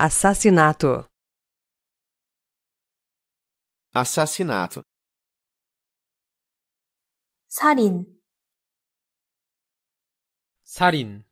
Assassinato. Assassinato. 살인. 살인.